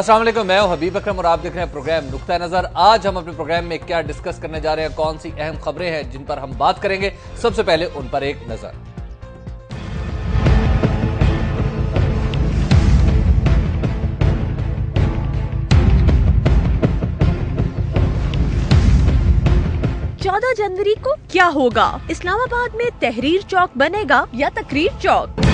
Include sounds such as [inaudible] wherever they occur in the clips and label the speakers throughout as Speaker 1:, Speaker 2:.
Speaker 1: असलम मैं हूं हबीब अक्रम और आप देख रहे हैं प्रोग्राम नुकता नज़र आज हम अपने प्रोग्राम में क्या डिस्कस करने जा रहे हैं कौन सी अहम खबरें हैं जिन पर हम बात करेंगे सबसे पहले उन पर एक नज़र
Speaker 2: चौदह जनवरी को क्या होगा इस्लामाबाद में तहरीर चौक बनेगा या तकरीर चौक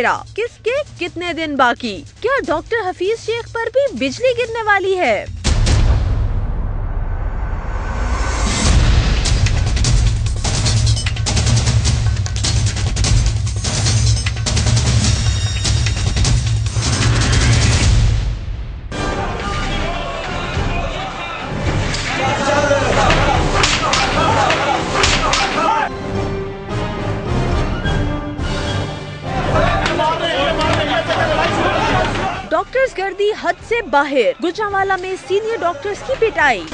Speaker 2: तेरा किसके कितने दिन बाकी क्या डॉक्टर हफीज शेख पर भी बिजली गिरने वाली है डॉक्टर्स कर दी हद से बाहर गुजरावाला में सीनियर डॉक्टर्स की पिटाई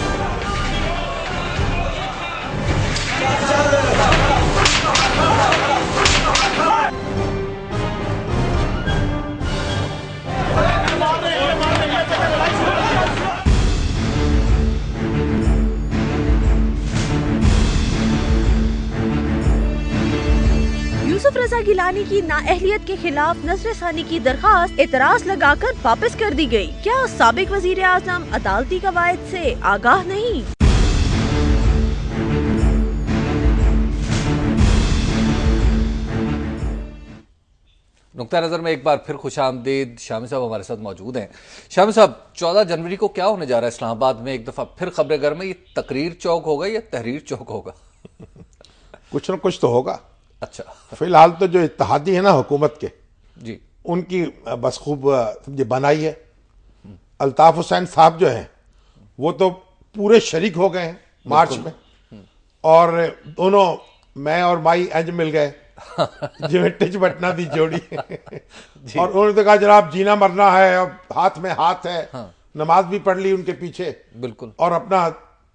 Speaker 2: यूसुफ रजा गिलानी की नाअहलियत के खिलाफ नजर सानी की दरखास्त एतराज लगाकर वापस कर दी गयी क्या सबक वजीर आजम अदालती कवायद ऐसी आगाह नहीं
Speaker 1: नुकता नज़र में एक बार फिर खुश आमदीद शामी साहब हमारे साथ मौजूद हैं शामी साहब चौदह जनवरी को क्या होने जा रहा है इस्लामाबाद में एक दफ़ा फिर खबरें घर में ये तकरीर चौक होगा या तहरीर चौक होगा [laughs]
Speaker 2: कुछ ना कुछ तो होगा अच्छा फिलहाल तो जो इतिहादी है ना हुकूमत के जी उनकी बस खूब समझे बनाई है अल्ताफ़ हुसैन साहब जो हैं वो तो पूरे शरीक हो गए हैं मार्च में और दोनों मैं और माई एंज मिल गए [laughs] टिच बटना दी जोड़ी [laughs] जी। और उन्होंने तो कहा जनाब जीना मरना है अब हाथ में हाथ है हाँ। नमाज भी पढ़ ली उनके पीछे बिल्कुल और अपना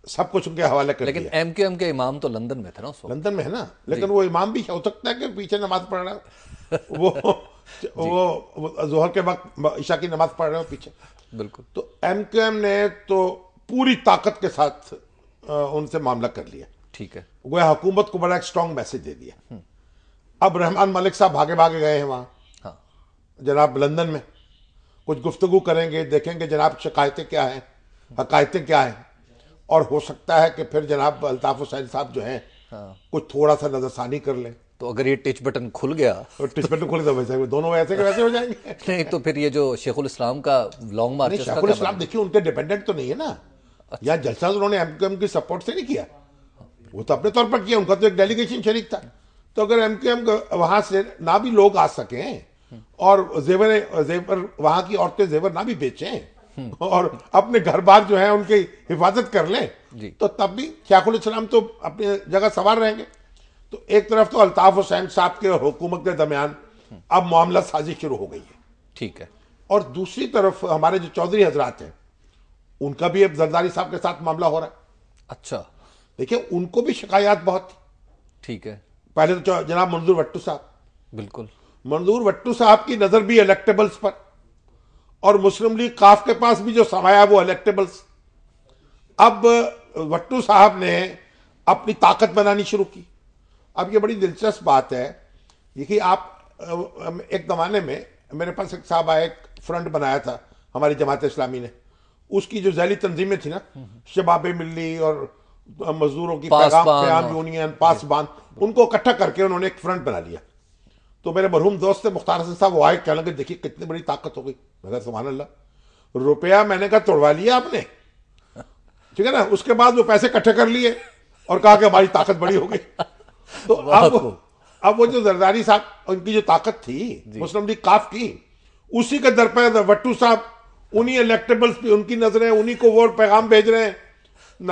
Speaker 2: सब कुछ उनके हवाले कर लेकिन एम क्यू एम के इमाम तो लंदन में थे ना लंदन में है ना लेकिन वो इमाम भी हो सकता है कि पीछे नमाज पढ़ रहा हो वो [laughs] वो जोहर के वक्त ईशा की नमाज पढ़ रहे हो पीछे बिल्कुल तो एम क्यू एम ने तो पूरी ताकत के साथ उनसे मामला कर लिया ठीक है वो हुकूमत को बड़ा एक स्ट्रॉन्ग मैसेज दे दिया हम्म। अब रहमान मलिक साहब भागे भागे गए हैं वहाँ हाँ। जनाब लंदन में कुछ गुफ्तगु करेंगे देखेंगे जनाब शिकायतें क्या हैं हकायतें क्या हैं और हो सकता है कि फिर जनाब अल्ताफ हुसैन साहब जो है हाँ। कुछ थोड़ा सा नजरसानी कर लें
Speaker 1: तो अगर ये टिच बटन खुल
Speaker 2: गया तो टिच बटन खुल गया वैसे दोनों वैसे के वैसे हो जाएंगे [laughs] नहीं तो फिर ये जो शेखुल इस्लाम का लॉन्ग मार्च शेखुल इस्लाम मतलब? देखिए उनके डिपेंडेंट तो नहीं है ना अच्छा। यहाँ जलसा तो उन्होंने एम क्यू एम की सपोर्ट से नहीं किया वो तो अपने तौर पर किया उनका तो एक डेलीगेशन शरीक था तो अगर एम क्यू एम वहां से ना भी लोग आ सकें और जेवर जेवर वहां की औरतें जेवर ना भी बेचें [laughs] और अपने घर बार जो है उनकी हिफाजत कर लें तो तब भी ख्याकुल इस्लाम तो अपने जगह सवार रहेंगे तो एक तरफ तो अल्ताफ हुसैन साहब के और हुकूमत के दरमियान अब मामला साजिश शुरू हो गई है ठीक है और दूसरी तरफ हमारे जो चौधरी हजरात हैं उनका भी अब जरदारी साहब के साथ मामला हो रहा है अच्छा देखिए उनको भी शिकायत बहुत थी ठीक है पहले तो जनाब मंजूर वट्टू साहब बिल्कुल मंजूर वट्टू साहब की नजर भी इलेक्टेबल्स पर और मुस्लिम लीग काफ के पास भी जो समाया वो इलेक्टेबल्स अब वट्टू साहब ने अपनी ताकत बनानी शुरू की अब ये बड़ी दिलचस्प बात है देखिए आप एक ज़माने में मेरे पास एक साहब आए एक फ्रंट बनाया था हमारी जमात इस्लामी ने उसकी जो जैली तंजीमें थी ना शबाब मिली और मजदूरों की पैगाम यूनियन पासबान उनको इकट्ठा करके उन्होंने एक फ्रंट बना लिया तो मेरे मरहूम दोस्त थे मुख्तार हसन साहब आए कह लगे देखिए कितनी बड़ी ताकत हो गई मैं सुबह अल्लाह रुपया मैंने कहा तोड़वा लिया आपने ठीक है ना उसके बाद वो पैसे इकट्ठे कर लिए और कहा कि हमारी ताकत बड़ी हो गई तो [laughs] अब अब वो जो जरदारी साहब उनकी जो ताकत थी मुस्लिम लीग काफ की उसी के दर पर वट्टू साहब उन्हीं इलेक्टेबल्स पे उनकी नजरें उन्हीं को वोट पैगाम भेज रहे हैं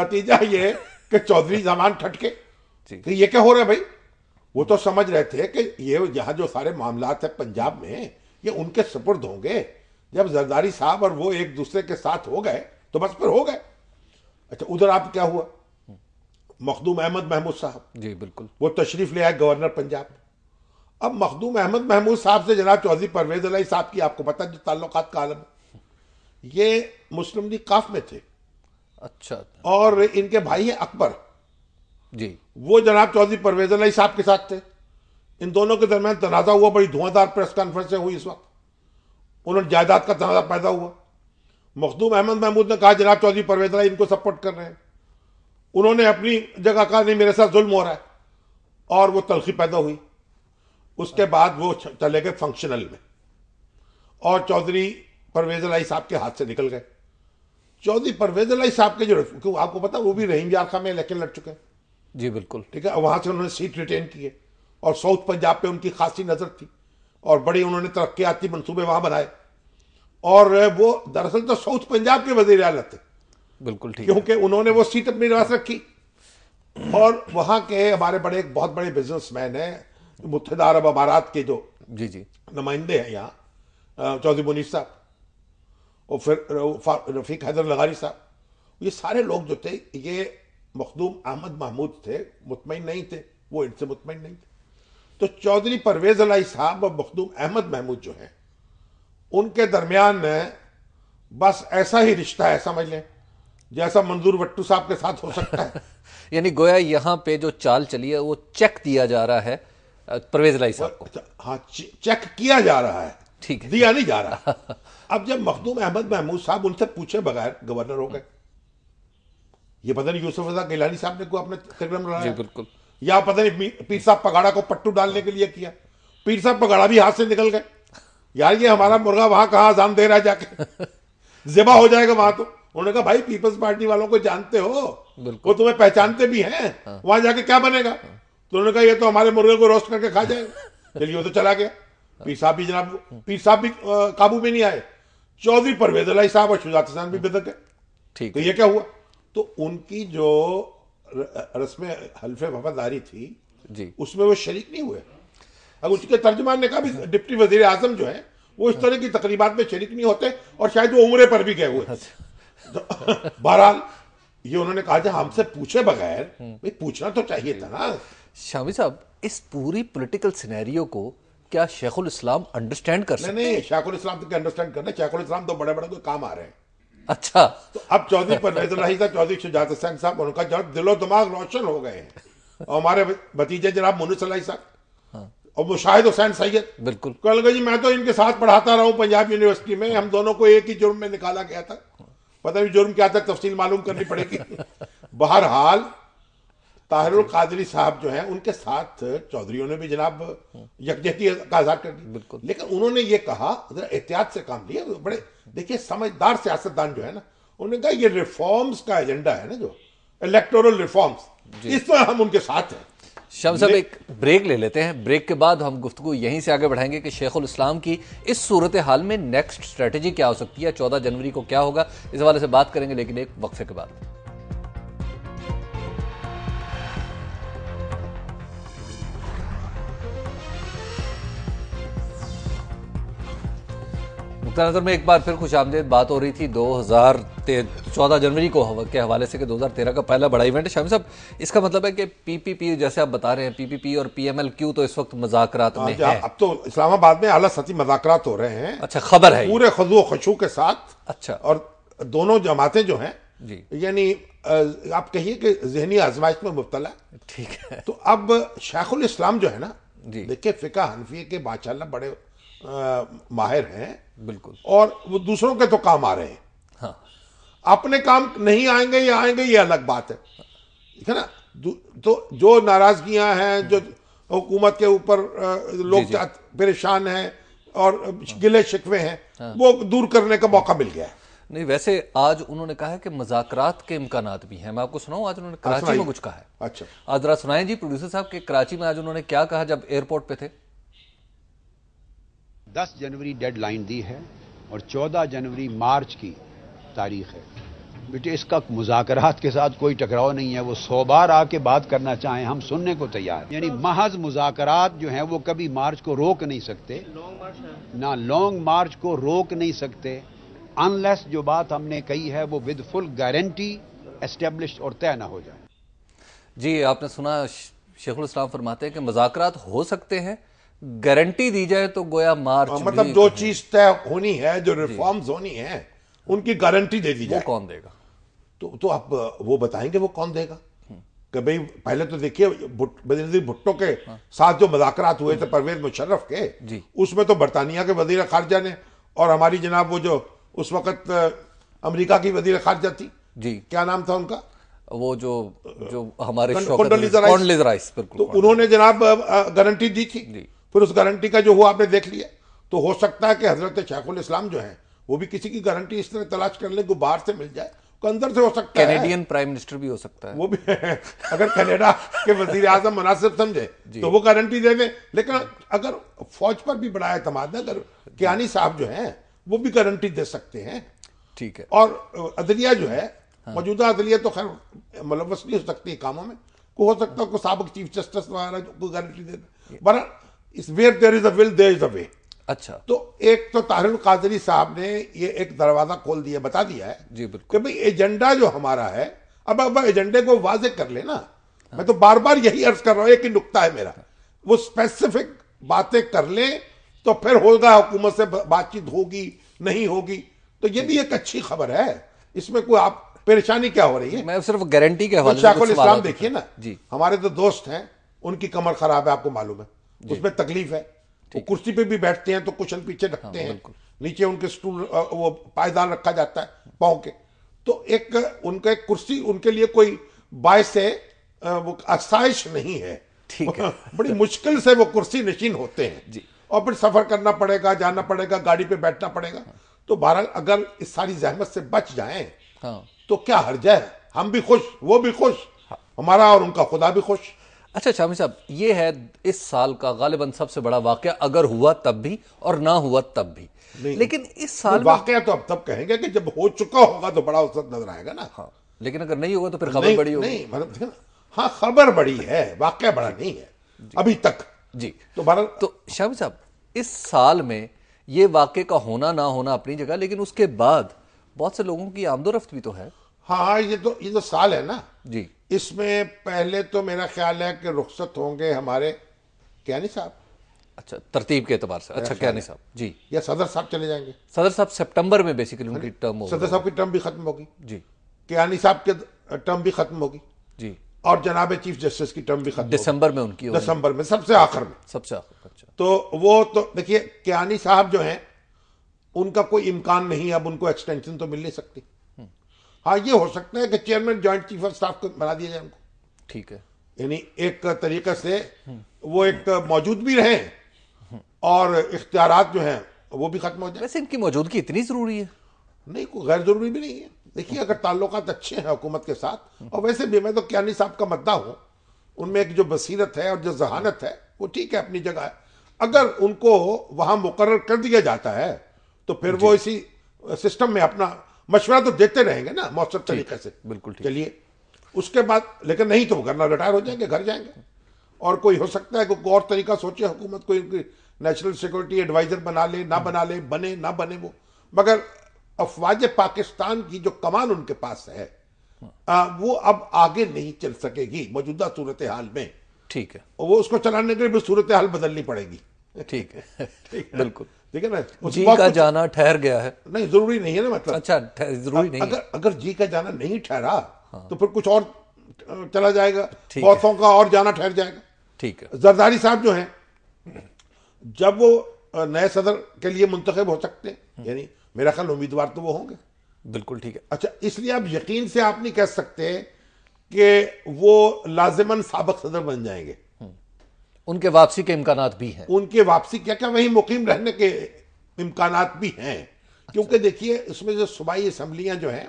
Speaker 2: नतीजा ये कि चौधरी जमान ठटके ये क्या हो रहा है भाई वो तो समझ रहे थे कि ये यहाँ जो सारे मामला है पंजाब में ये उनके सुपुर्द होंगे जब जरदारी साहब और वो एक दूसरे के साथ हो गए तो बस फिर हो गए अच्छा उधर आप क्या हुआ मखदूम अहमद महमूद साहब जी बिल्कुल वो तशरीफ ले आए गवर्नर पंजाब अब मखदूम अहमद महमूद साहब से जनाब चौधरी परवेज अलाई साहब की आपको पता जो ताल्लुक का आलम ये मुस्लिम लीग काफ में थे अच्छा, अच्छा। और इनके भाई है अकबर जी वो जनाब चौधरी परवेज अली साहब के साथ थे इन दोनों के दरमियान तनाजा हुआ बड़ी धुआंधार प्रेस कॉन्फ्रेंसें हुई इस वक्त उन्होंने जायदाद का तनाजा पैदा हुआ मखदूम अहमद महमूद ने कहा जनाब चौधरी परवेज अली इनको सपोर्ट कर रहे हैं उन्होंने अपनी जगह कहा नहीं मेरे साथ जुल्म हो रहा है और वो तलखी पैदा हुई उसके बाद वो चले गए फंक्शनल में और चौधरी परवेज अलाई साहब के हाथ से निकल गए चौधरी परवेज अलाई साहब के जो आपको पता वो भी रहीम यार में इलेक्शन लड़ चुके हैं जी बिल्कुल ठीक है वहाँ से उन्होंने सीट रिटेन की है और साउथ पंजाब पे उनकी खासी नज़र थी और बड़े उन्होंने तरक्याती मनसूबे वहाँ बनाए और वो दरअसल तो साउथ पंजाब के वजीर अला थे
Speaker 1: बिल्कुल ठीक क्योंकि
Speaker 2: उन्होंने वो सीट अपने निवास रखी और वहाँ के हमारे बड़े एक बहुत बड़े बिजनेसमैन हैं मुतहदा अरब अमारात के जो जी जी नुमाइंदे हैं यहाँ चौधरी मुनीर साहब और फिर रफीक हैदर लगारी साहब ये सारे लोग जो थे ये मखदूम अहमद महमूद थे मुतमिन नहीं थे वो इनसे मुतमिन नहीं थे तो चौधरी परवेज अलाई साहब और मखदूम अहमद महमूद जो हैं उनके दरमियान बस ऐसा ही रिश्ता है समझ लें जैसा मंजूर भट्टू साहब के साथ हो सकता है
Speaker 1: [laughs] यानी गोया यहाँ पे जो चाल चली है वो चेक दिया जा रहा है परवेज लाई साहब को अच्छा,
Speaker 2: हाँ चेक किया जा रहा है ठीक है दिया नहीं जा रहा [laughs] अब जब मखदूम अहमद महमूद साहब उनसे पूछे बगैर गवर्नर हो गए ये पता नहीं यूसुफ रजा गिलानी साहब ने को अपने कार्यक्रम बिल्कुल या पता नहीं पीर साहब पगाड़ा को पट्टू डालने के लिए किया पीर साहब पगाड़ा भी हाथ से निकल गए यार ये हमारा मुर्गा वहां कहा आजान दे रहा है जाके [laughs] जिबा हो जाएगा वहां तो उन्होंने कहा भाई पीपल्स पार्टी वालों को जानते हो वो तुम्हें पहचानते भी हैं हाँ। वहां जाके क्या बनेगा हाँ। तो उन्होंने कहा ये तो हमारे मुर्गे को रोस्ट करके खा जाएगा चलिए वो तो चला गया हाँ। पीर साहब भी जनाब पीर साहब भी काबू में नहीं आए चौधरी परवेज अलाई साहब और शुजात भी हाँ। बिदक गए ठीक तो ये क्या हुआ तो उनकी जो रस्म हल्फ वफादारी थी जी उसमें वो शरीक नहीं हुए अब उसके तर्जमान ने कहा भी डिप्टी वजीर आजम जो है वो इस तरह की तकरीबात में शरीक नहीं होते और शायद वो उम्र पर भी गए हुए अच्छा। तो, बहरहाल ये उन्होंने कहा था हमसे पूछे बगैर भाई पूछना तो चाहिए था ना शामी साहब इस पूरी पॉलिटिकल सिनेरियो को
Speaker 1: क्या शेखुल इस्लाम अंडरस्टैंड कर सकते नहीं नहीं
Speaker 2: शेखुल इस्लाम तो अंडरस्टैंड करना शेखुल इस्लाम तो बड़े बड़े कोई काम आ रहे हैं अच्छा तो अब चौधरी पर नजर चौधरी शुजात हुसैन साहब और उनका जब दिलो दिमाग रोशन हो गए हैं और हमारे भतीजे जनाब मुनुस अलाई साहब हाँ। और मुशाहिद हुसैन सैयद बिल्कुल कल गई मैं तो इनके साथ पढ़ाता रहा हूँ पंजाब यूनिवर्सिटी में हम दोनों को एक ही जुर्म में निकाला गया था पता नहीं जुर्म क्या था तफसील मालूम करनी पड़ेगी [laughs] बहरहाल ताहिर कादरी साहब जो हैं उनके साथ चौधरी ने भी जनाब यकजहती का आजाद कर दी लेकिन उन्होंने ये कहा जरा एहतियात से काम लिया बड़े देखिए समझदार सियासतदान जो है ना उन्होंने कहा ये रिफॉर्म्स का एजेंडा है ना जो इलेक्टोरल रिफॉर्म्स इस पर हम उनके साथ हैं शम साहब एक
Speaker 1: ब्रेक ले लेते हैं ब्रेक के बाद हम गुफ्तु यहीं से आगे बढ़ाएंगे कि शेखुल इस्लाम की इस सूरत हाल में नेक्स्ट स्ट्रेटजी क्या हो सकती है चौदह जनवरी को क्या होगा इस हवाले से बात करेंगे लेकिन एक वक्फे के बाद नुकता नज़र में एक बार फिर खुश आमदेद बात हो रही थी दो हज़ार चौदह जनवरी को के हवाले से कि दो हज़ार तेरह का पहला बड़ा इवेंट है शामिल साहब इसका मतलब है कि पी पी पी जैसे आप बता रहे हैं पी पी पी और पी एम एल क्यू तो इस वक्त मजाकरात में हाँ, है
Speaker 2: अब तो इस्लामाबाद में अला सती मजाकरात हो रहे हैं अच्छा खबर है पूरे खजो खशू के साथ अच्छा और दोनों जमातें जो हैं जी यानी आप कहिए कि जहनी आजमाइश में मुबतला ठीक है तो अब शेखुल इस्लाम जो है ना जी देखिए फ़िका हनफी के बादशाह बड़े माहिर हैं बिल्कुल और वो दूसरों के तो काम आ रहे हैं हाँ। अपने काम नहीं आएंगे या आएंगे ये अलग बात है ठीक है ना तो जो नाराजगियां हैं जो हुकूमत के ऊपर लोग परेशान हैं और गिले शिकवे हैं हाँ। वो दूर करने का मौका मिल गया है
Speaker 1: नहीं वैसे आज उन्होंने कहा है कि मजाकरात के इम्कान भी हैं मैं आपको सुनाऊं आज उन्होंने हाँ, कराची में कुछ कहा है अच्छा आज जरा सुनाए जी प्रोड्यूसर साहब के कराची में आज उन्होंने क्या कहा जब एयरपोर्ट पे थे
Speaker 2: दस जनवरी डेडलाइन दी है और चौदह जनवरी मार्च की तारीख है बेटे इसका मुजाकरात के साथ कोई टकराव नहीं है वो सौ बार आके बात करना चाहें हम सुनने को तैयार यानी महज मुजाकरात जो हैं वो कभी मार्च को रोक नहीं सकते ना लॉन्ग मार्च को रोक नहीं सकते अनलेस जो बात हमने कही है वो विद फुल गारंटी एस्टेब्लिश और तय ना हो जाए
Speaker 1: जी आपने सुना शेखुल इस्लाम फरमाते हैं कि मुजाकरात हो सकते हैं गारंटी
Speaker 2: दी जाए तो गोया मार्च हाँ, मतलब जो चीज तय होनी है जो रिफॉर्म्स होनी है उनकी गारंटी दे दी जाए कौन देगा तो तो आप वो बताएंगे वो कौन देगा कि भाई पहले तो देखिए बदीर भुट्टो के हाँ। साथ जो मजाकरात हुए थे हम्म। परवेज मुशर्रफ के उसमें तो बरतानिया के वजीर खारजा ने और हमारी जनाब वो जो उस वक्त अमेरिका की वजीर खारजा थी जी क्या नाम था उनका वो जो जो हमारे राइस, राइस, तो उन्होंने जनाब गारंटी दी थी फिर उस गारंटी का जो हुआ आपने देख लिया तो हो सकता है कि हजरत शेखुल इस्लाम जो है वो भी किसी की गारंटी इस तरह तलाश कर ले बाहर से मिल जाए तो अंदर से हो सकता है कैनेडियन प्राइम मिनिस्टर भी हो सकता है वो भी अगर कनाडा के वजीर आजम मुनासिब समझे तो वो गारंटी दे दे लेकिन अगर फौज पर भी बड़ा अहतमाद अगर कियानी साहब जो हैं वो भी गारंटी दे सकते हैं ठीक है और अदलिया जो है हाँ। मौजूदा अदलिया तो खैर मुलवस नहीं हो सकती कामों में को हो सकता है हाँ। कोई सबक चीफ जस्टिस वगैरह कोई गारंटी दे दे बरा इस where there is a will there is a way अच्छा तो एक तो ताहरुल कादरी साहब ने ये एक दरवाजा खोल दिया बता दिया है जी बिल्कुल कि भाई एजेंडा जो हमारा है अब अब एजेंडे को वाजे कर लेना हाँ। मैं तो बार बार यही अर्ज कर रहा हूं एक ही नुकता है मेरा वो स्पेसिफिक बातें कर ले तो फिर होगा हुकूमत से बातचीत होगी नहीं होगी तो ये भी एक अच्छी खबर है इसमें कोई आप परेशानी क्या हो रही है मैं सिर्फ गारंटी के हवाले तो शाकुल इस्लाम देखिए ना जी हमारे तो दोस्त हैं उनकी कमर खराब है आपको मालूम है उसमें तकलीफ है वो कुर्सी पे भी बैठते हैं तो कुशन पीछे हाँ, रखते हैं नीचे उनके स्टूल वो पायदान रखा जाता है पाँव के तो एक उनका एक कुर्सी उनके लिए कोई बायस है वो आसाइश नहीं है ठीक है [laughs] बड़ी मुश्किल से वो कुर्सी नशीन होते हैं जी और फिर सफर करना पड़ेगा जाना पड़ेगा गाड़ी पे बैठना पड़ेगा तो बहरहाल अगर इस सारी जहमत से बच जाए हाँ। तो क्या हर्जा है हम भी खुश वो भी खुश हाँ। हमारा
Speaker 1: और उनका खुदा भी खुश अच्छा शामी साहब ये है इस साल का गालिबा सबसे बड़ा वाक्य अगर हुआ तब भी और ना हुआ तब भी लेकिन
Speaker 2: इस साल वाक्य तो अब तब कहेंगे कि जब हो चुका होगा तो बड़ा औसत नजर आएगा ना हाँ लेकिन अगर नहीं होगा तो फिर खबर बड़ी होगी मतलब हाँ खबर बड़ी है वाक़ बड़ा नहीं है अभी तक जी तो भारत तो शामी
Speaker 1: साहब इस साल में ये वाक्य का होना ना होना अपनी जगह लेकिन उसके बाद
Speaker 2: बहुत से लोगों की आमदोरफ्त भी तो है हाँ हाँ ये तो ये तो साल है ना जी इसमें पहले तो मेरा ख्याल है कि रुख्सत होंगे हमारे कैनी साहब अच्छा
Speaker 1: तरतीब के अतबार से अच्छा कैनी साहब जी
Speaker 2: या सदर साहब चले जाएंगे
Speaker 1: सदर साहब सितंबर में बेसिकली उनकी टर्म हो सदर साहब की
Speaker 2: टर्म भी खत्म होगी जी कियानी साहब के टर्म भी खत्म होगी जी और जनाब चीफ जस्टिस की टर्म भी खत्म दिसंबर में उनकी दिसंबर में सबसे आखिर में सबसे आखिर अच्छा तो वो तो देखिए कियानी साहब जो है उनका कोई इम्कान नहीं अब उनको एक्सटेंशन तो मिल नहीं सकती हाँ ये हो सकता है कि chairman joint chief of staff को बना दिया जाए उनको ठीक है यानी एक तरीके से वो एक मौजूद भी रहे और इख्तियार जो हैं वो भी खत्म हो जाए वैसे इनकी मौजूदगी इतनी ज़रूरी है नहीं कोई गैर ज़रूरी भी नहीं है देखिए अगर ताल्लुक अच्छे हैं हुकूमत के साथ और वैसे भी मैं तो क्यानी साहब का मद्दा हूँ उनमें एक जो बसीरत है और जो जहानत है वो ठीक है अपनी जगह है अगर उनको वहाँ मुकर कर दिया जाता है तो फिर वो इसी सिस्टम में अपना मशवरा तो देते रहेंगे ना मौसम तरीके से बिल्कुल चलिए उसके बाद लेकिन नहीं तो वरना रिटायर हो जाएंगे घर जाएंगे और कोई हो सकता है कोई और तरीका सोचे हुकूमत कोई उनकी नेशनल सिक्योरिटी एडवाइज़र बना ले ना बना ले बने ना बने वो मगर अफवाज पाकिस्तान की जो कमान उनके पास है आ, वो अब आगे नहीं चल सकेगी मौजूदा सूरत हाल में ठीक है वो उसको चलाने के लिए भी सूरत हाल बदलनी पड़ेगी ठीक है ठीक है बिल्कुल देखिए ना जी का जाना ठहर गया है नहीं जरूरी नहीं है ना मतलब अच्छा जरूरी नहीं अगर अगर जी का जाना नहीं ठहरा हाँ। तो फिर कुछ और चला जाएगा मौतों का और जाना ठहर जाएगा ठीक है जरदारी साहब जो हैं जब वो नए सदर के लिए मुंतखब हो सकते हैं हम्म। यानी मेरा ख्याल उम्मीदवार तो वो होंगे बिल्कुल ठीक है अच्छा इसलिए आप यकीन से आप नहीं कह सकते कि वो लाजमन सबक सदर बन जाएंगे उनके वापसी के इम्कान भी हैं उनके वापसी क्या क्या वहीं मुकीम रहने के इम्कान भी हैं अच्छा। क्योंकि देखिए इसमें जो सूबाई असम्बलियां जो हैं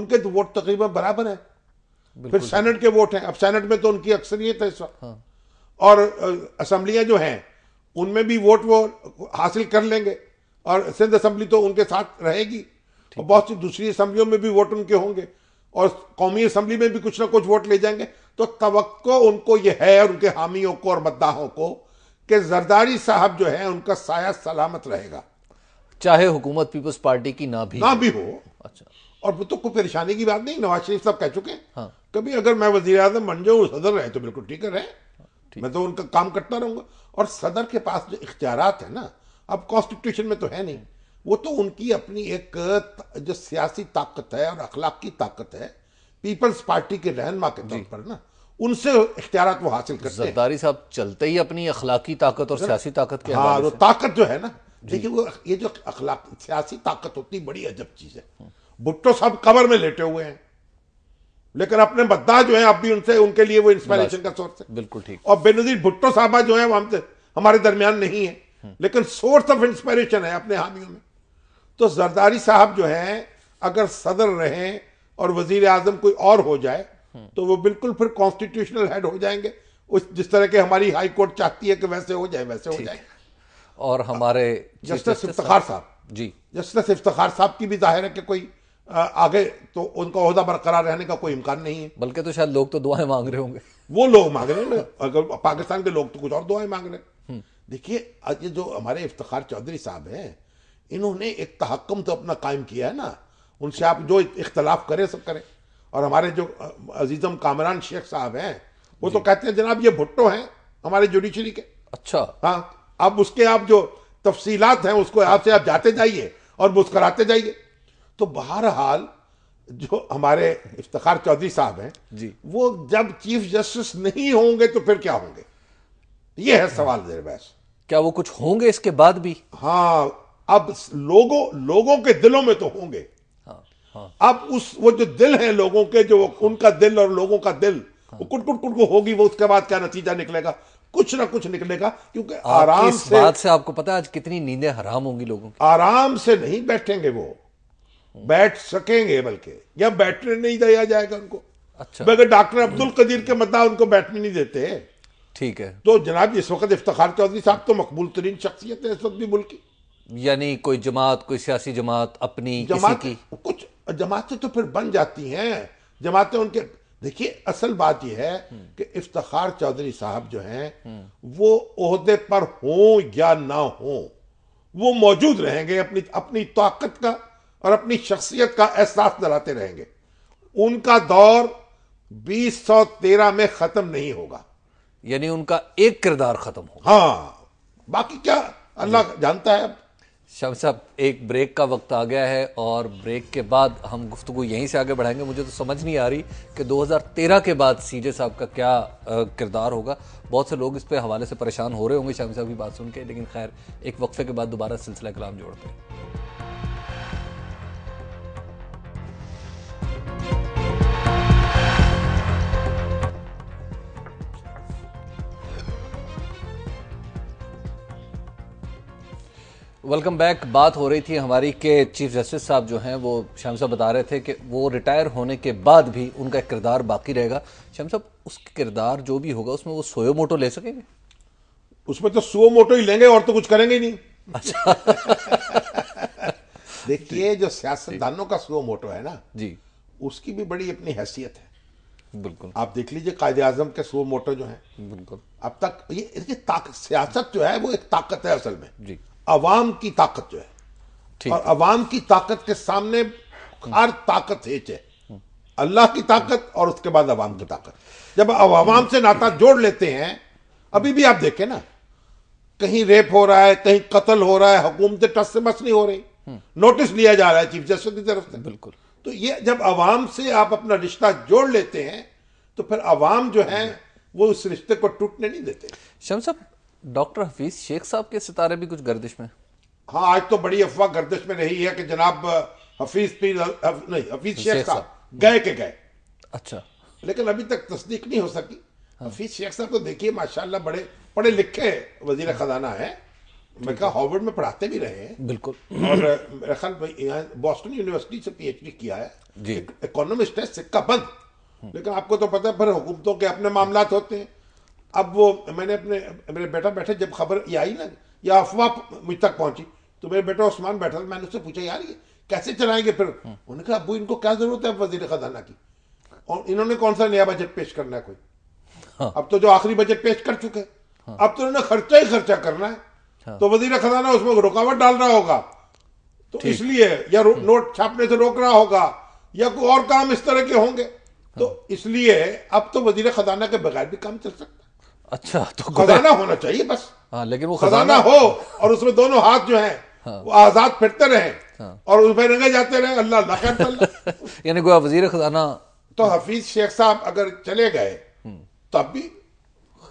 Speaker 2: उनके तो वोट तकरीबन बराबर हैं फिर सेनेट के वोट हैं अब सेनेट में तो उनकी अक्सरियत है इस वक्त हाँ। और असम्बलियां जो हैं उनमें भी वोट वो हासिल कर लेंगे और सिंध असम्बली तो उनके साथ रहेगी और बहुत सी दूसरी असम्बलियों में भी वोट उनके होंगे और कौमी असम्बली में भी कुछ ना कुछ वोट ले जाएंगे तो तवक्को उनको यह है और उनके हामियों को और मद्दाहों को कि जरदारी साहब जो है उनका साया सलामत रहेगा
Speaker 1: चाहे हुकूमत पीपल्स पार्टी की ना भी ना भी हो
Speaker 2: अच्छा और वो तो कोई परेशानी की बात नहीं नवाज शरीफ साहब कह चुके हैं हाँ। कभी अगर मैं वजी अजम बन जाऊँ सदर रहे तो बिल्कुल ठीक है मैं तो उनका काम करता रहूंगा और सदर के पास जो इख्तियार है ना अब कॉन्स्टिट्यूशन में तो है नहीं वो तो उनकी अपनी एक जो सियासी ताकत है और अखलाक की ताकत है पीपल्स पार्टी के रहनमा के तौर पर ना उनसे इख्तियार वो हासिल करते साहब चलते ही अपनी अखलाकी ताकत और सियासी ताकत के हाँ वो ताकत जो है ना देखिए वो ये जो अखलाक सियासी ताकत होती है बड़ी अजब चीज़ है भुट्टो साहब कमर में लेटे हुए हैं लेकिन अपने बद्दा जो है अब भी उनसे उनके लिए वो इंस्पायरेशन का सोर्स है बिल्कुल ठीक और बेनजीर भुट्टो साहब जो है वो हमसे हमारे दरमियान नहीं है हम्म। लेकिन सोर्स ऑफ इंस्पायरेशन है अपने हामियों में तो जरदारी साहब जो है अगर सदर रहे और वजीर आजम कोई और हो जाए तो वो बिल्कुल फिर कॉन्स्टिट्यूशनल हेड हो जाएंगे उस जिस तरह के हमारी हाई कोर्ट चाहती है कि वैसे हो जाए वैसे हो जाए और हमारे जस्टिस इफ्तार साहब जी जस्टिस इफ्तार साहब की भी जाहिर है कि कोई आगे तो उनका अहदा बरकरार रहने का कोई इम्कान नहीं है बल्कि तो शायद लोग तो दुआएं मांग रहे होंगे वो लोग मांग रहे हैं ना अगर पाकिस्तान के लोग तो कुछ और दुआएं मांग रहे हैं हम्म। देखिए ये जो हमारे इफ्तार चौधरी साहब हैं इन्होंने एक तहकम तो अपना कायम किया है ना उनसे आप जो इख्तलाफ करें सब करें और हमारे जो अजीज़म कामरान शेख साहब हैं वो तो कहते हैं जनाब ये भुट्टो हैं हमारे जुडिशरी के अच्छा हाँ अब उसके आप जो तफसीलात हैं उसको आपसे आप जाते जाइए और मुस्कराते जाइए तो बहरहाल जो हमारे इफ्तार चौधरी साहब हैं जी वो जब चीफ जस्टिस नहीं होंगे तो फिर क्या होंगे ये है सवाल देर बहस क्या वो कुछ होंगे इसके बाद भी हाँ अब लोगों लोगों के दिलों में तो होंगे हाँ। अब उस वो जो दिल है लोगों के जो उनका दिल और लोगों का दिल हाँ। वो कुट कुट कुट, होगी वो उसके बाद क्या नतीजा निकलेगा कुछ ना कुछ निकलेगा क्योंकि आराम से बात से आपको पता है आज कितनी नींदें हराम होंगी लोगों की आराम से नहीं बैठेंगे वो बैठ सकेंगे बल्कि या बैठने नहीं दिया जाएगा उनको अच्छा मगर डॉक्टर अब्दुल कदीर के मद्दा उनको बैठने नहीं देते ठीक है तो जनाब इस वक्त इफ्तार चौधरी साहब तो मकबूल तरीन शख्सियत है इस वक्त भी मुल्क
Speaker 1: की यानी कोई जमात कोई सियासी जमात अपनी जमात की
Speaker 2: कुछ और जमातें तो फिर बन जाती हैं जमातें उनके देखिए असल बात यह है हम्म। कि इफ्तार चौधरी साहब जो हैं हम्म। वो ओहदे पर हों या ना हो वो मौजूद रहेंगे अपनी अपनी ताकत का और अपनी शख्सियत का एहसास दिलाते रहेंगे उनका दौर 2013 में खत्म नहीं होगा यानी उनका एक किरदार खत्म होगा हाँ बाकी क्या
Speaker 1: अल्लाह जानता है शाम साहब एक ब्रेक का वक्त आ गया है और ब्रेक के बाद हम गुफ्तु यहीं से आगे बढ़ाएंगे मुझे तो समझ नहीं आ रही कि 2013 के बाद सीजे साहब का क्या किरदार होगा बहुत से लोग इस पर हवाले से परेशान हो रहे होंगे शाम साहब की बात सुन के लेकिन खैर एक वक्फे के बाद दोबारा सिलसिला कलाम जोड़ते हैं वेलकम बैक बात हो रही थी हमारी के चीफ जस्टिस साहब जो हैं वो श्याम साहब बता रहे थे कि वो रिटायर होने के बाद भी उनका किरदार बाकी रहेगा श्याम साहब उस
Speaker 2: किरदार जो भी होगा उसमें वो सोयो मोटो ले सकेंगे उसमें तो सोयो मोटो ही लेंगे और तो कुछ करेंगे ही नहीं अच्छा [laughs] देखिए जो सियासतदानों का सोयो मोटो है ना जी उसकी भी बड़ी अपनी हैसियत है बिल्कुल आप देख लीजिए कायदे आजम के सो मोटो जो है बिल्कुल अब तक ये ताकत सियासत जो है वो एक ताकत है असल में जी अवाम की ताकत जो है और अवाम की ताकत के सामने हर ताकत हेच है अल्लाह की ताकत और उसके बाद अवाम की ताकत जब अवाम से नाता जोड़ लेते हैं अभी भी आप देखें ना कहीं रेप हो रहा है कहीं कत्ल हो रहा है हुकूमत टस से मस नहीं हो रही नोटिस लिया जा रहा है चीफ जस्टिस की तरफ से बिल्कुल तो ये जब अवाम से आप अपना रिश्ता जोड़ लेते हैं तो फिर अवाम जो है वो उस रिश्ते को टूटने नहीं देते शम साहब डॉक्टर हफीज शेख साहब के सितारे भी कुछ गर्दिश में हाँ आज तो बड़ी अफवाह गर्दिश में रही है कि जनाब हफीज पीर हफ, नहीं हफीज शेख, साहब गए के गए अच्छा लेकिन अभी तक तस्दीक नहीं हो सकी हाँ। हफीज शेख साहब तो देखिए माशाल्लाह बड़े पढ़े लिखे वजीर खजाना है मैं कहा हॉवर्ड में पढ़ाते भी रहे हैं बिल्कुल और मेरा ख्याल यहाँ बॉस्टन यूनिवर्सिटी से पीएचडी किया है इकोनॉमिस्ट है सिक्का बंद हाँ। लेकिन आपको तो पता है फिर हुकूमतों के अपने मामला होते हैं अब वो मैंने अपने मेरे बेटा बैठे जब खबर ये आई ना या अफवाह मुझ तक पहुंची तो मेरे बेटा उस्मान बैठा था मैंने उससे पूछा यार ये कैसे चलाएंगे फिर हम्म। उन्होंने कहा अबू इनको क्या जरूरत है वजीर खजाना की और इन्होंने कौन सा नया बजट पेश करना है कोई हाँ। अब तो जो आखिरी बजट पेश कर चुके हाँ। अब तो इन्होंने खर्चा ही खर्चा करना है हाँ। तो वजीर खजाना उसमें रुकावट डाल रहा होगा तो इसलिए या हम्म। नोट छापने से रोक रहा होगा या कोई और काम इस तरह के होंगे तो हाँ। इसलिए अब तो वजीर खजाना के बगैर भी काम चल सकता
Speaker 1: अच्छा तो
Speaker 2: खजाना होना चाहिए बस
Speaker 1: हाँ लेकिन वो खजाना हो
Speaker 2: और उसमें दोनों हाथ जो है हाँ। वो आजाद फिरते रहे हाँ। और उसमें रंगे जाते रहे अल्लाह
Speaker 1: [laughs] यानी गोया वजीर खजाना
Speaker 2: तो हफीज शेख साहब अगर चले गए हम्म। तब भी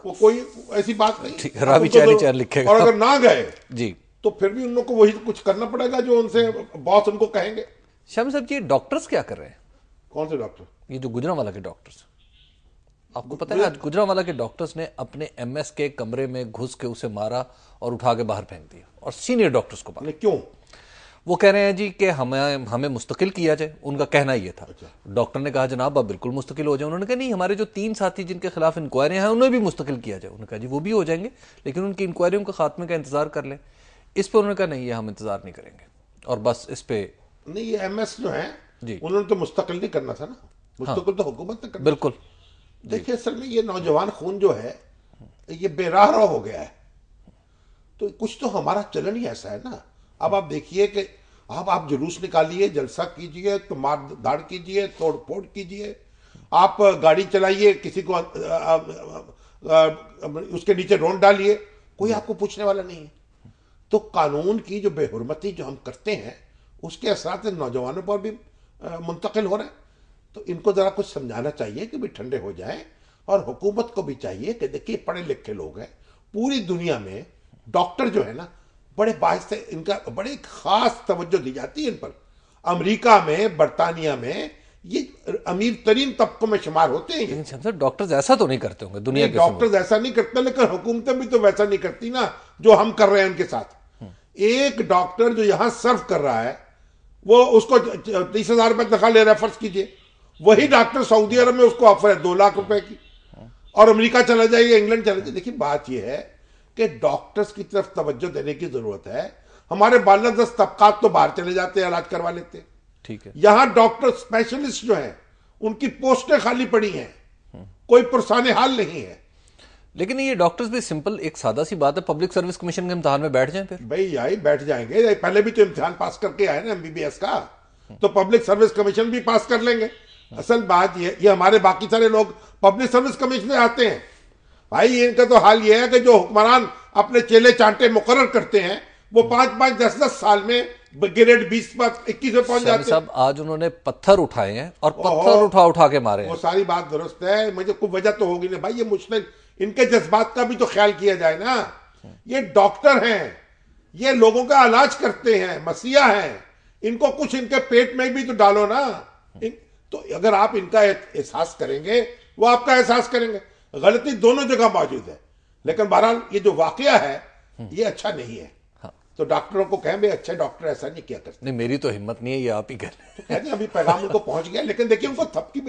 Speaker 2: वो कोई ऐसी बात नहीं चार चार तो- लिखेगा और अगर ना गए जी तो फिर भी उन लोग को वही तो कुछ करना पड़ेगा जो उनसे बॉस उनको कहेंगे श्याम साहब जी डॉक्टर्स क्या कर रहे हैं कौन से डॉक्टर ये जो गुजरा वाला के डॉक्टर्स आपको पता है
Speaker 1: आज गुजरावाला के डॉक्टर्स ने अपने एमएस के कमरे में घुस के उसे मारा और उठा के बाहर फेंक दिया और सीनियर डॉक्टर्स को मारा क्यों वो कह रहे हैं जी कि हमें हमें मुस्तकिल किया जाए उनका कहना ये था अच्छा। डॉक्टर ने कहा जनाब आप बिल्कुल मुस्तकिल हो जाए उन्होंने कहा नहीं हमारे जो तीन साथी जिनके खिलाफ इंक्वायरियां हैं उन्हें भी मुस्तकिल किया जाए उन्होंने कहा जी वो भी हो जाएंगे लेकिन उनकी इंक्वायरियों के खात्मे का इंतजार कर लें इस पर उन्होंने कहा नहीं ये हम इंतजार नहीं करेंगे और बस इस पर
Speaker 2: नहीं ये एम जो है जी उन्होंने तो मुस्तकिल नहीं करना था ना हाँ। मुस्तकिल तो हुकूमत ने करना बिल्कुल देखिए असल में ये नौजवान खून जो है ये बेराहरा हो गया है तो कुछ तो हमारा चलन ही ऐसा है ना अब आप देखिए कि अब आप जुलूस निकालिए जलसा कीजिए तो मार धाड़ कीजिए तोड़ फोड़ कीजिए आप गाड़ी चलाइए किसी को आ, आ, आ, उसके नीचे रोन डालिए कोई आपको पूछने वाला नहीं है तो कानून की जो बेहरमती जो हम करते हैं उसके से नौजवानों पर भी मुंतकिल हो रहे हैं तो इनको ज़रा कुछ समझाना चाहिए कि भी ठंडे हो जाए और हुकूमत को भी चाहिए कि देखिए पढ़े लिखे लोग हैं पूरी दुनिया में डॉक्टर जो है ना बड़े बाहर से इनका बड़े खास तवज्जो दी जाती है इन पर अमेरिका में बरतानिया में ये अमीर तरीन तबकों में शुमार होते हैं डॉक्टर डॉक्टर्स ऐसा तो नहीं करते होंगे दुनिया के डॉक्टर्स ऐसा नहीं करते लेकिन हुकूमतें भी तो वैसा नहीं करती ना जो हम कर रहे हैं उनके साथ हम्म। एक डॉक्टर जो यहाँ सर्व कर रहा है वो उसको तीस हजार रुपये तनख्वाह ले रहा है फर्ज कीजिए वही डॉक्टर सऊदी अरब में उसको ऑफर है दो लाख रुपए की और अमेरिका चला जाइए इंग्लैंड चला जाइए देखिए बात यह है कि डॉक्टर्स की तरफ तवज्जो देने की जरूरत है हमारे बाला दस तबका तो बाहर चले जाते हैं इलाज करवा लेते हैं
Speaker 1: ठीक है यहाँ
Speaker 2: डॉक्टर स्पेशलिस्ट जो है उनकी पोस्टें खाली पड़ी हैं कोई पुरसान हाल नहीं है
Speaker 1: लेकिन ये डॉक्टर्स भी सिंपल एक सादा सी बात है पब्लिक सर्विस कमीशन के इम्तिहान में बैठ जाए
Speaker 2: फिर भाई आई बैठ जाएंगे पहले भी तो इम्तिहान पास करके आए ना एमबीबीएस का तो पब्लिक सर्विस कमीशन भी पास कर लेंगे हाँ। असल बात ये ये हमारे बाकी सारे लोग पब्लिक सर्विस कमीशन में आते हैं भाई इनका तो हाल ये है कि जो हुक्मरान अपने चेले चांटे मुकर करते हैं वो हम्म। पांच पांच दस दस साल में ग्रेड बीस पांच इक्कीस में पहुंच जाते हैं
Speaker 1: आज उन्होंने पत्थर उठाए हैं और पत्थर उठा उठा के मारे वो
Speaker 2: सारी बात दुरुस्त है मुझे कोई वजह तो होगी ना भाई ये मुश्किल इनके जज्बात का भी तो ख्याल किया जाए ना ये डॉक्टर हैं ये लोगों का इलाज करते हैं मसीहा हैं इनको कुछ इनके पेट में भी तो डालो ना तो अगर आप इनका एहसास करेंगे वो आपका एहसास करेंगे गलती दोनों जगह मौजूद है लेकिन बहरहाल ये जो वाकया है हम्म। ये अच्छा नहीं है हाँ। तो डॉक्टरों को कहें भाई अच्छे डॉक्टर ऐसा नहीं किया करते
Speaker 1: नहीं मेरी तो हिम्मत नहीं है ये आप ही कर
Speaker 2: तो [laughs] अभी पैगाम उनको पहुंच गया लेकिन देखिए उनको थपकी